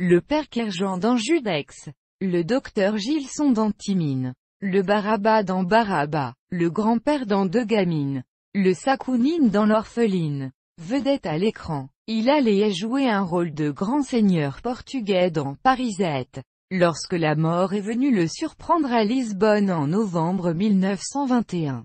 le père Kerjean dans Judex, le docteur Gilson dans Timine, le Baraba dans Baraba, le grand-père dans De Gamine, le Sakounine dans L'Orpheline. Vedette à l'écran, il allait jouer un rôle de grand seigneur portugais dans Parisette. Lorsque la mort est venue le surprendre à Lisbonne en novembre 1921,